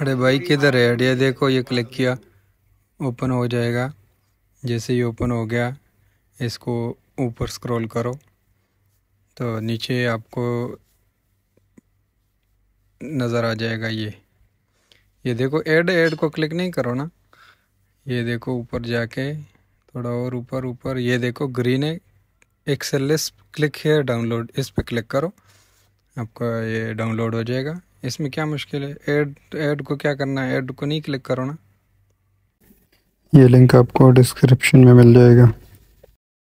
अरे भाई किधर है अडिया देखो ये क्लिक किया ओपन हो जाएगा जैसे ही ओपन हो गया इसको ऊपर स्क्रॉल करो तो नीचे आपको नज़र आ जाएगा ये ये देखो ऐड ऐड को क्लिक नहीं करो ना ये देखो ऊपर जाके थोड़ा और ऊपर ऊपर ये देखो ग्रीन है एक्सेल क्लिक है डाउनलोड इस पर क्लिक करो आपका ये डाउनलोड हो जाएगा इसमें क्या मुश्किल है एड एड को क्या करना है ऐड को नहीं क्लिक करो ना ये लिंक आपको डिस्क्रिप्शन में मिल जाएगा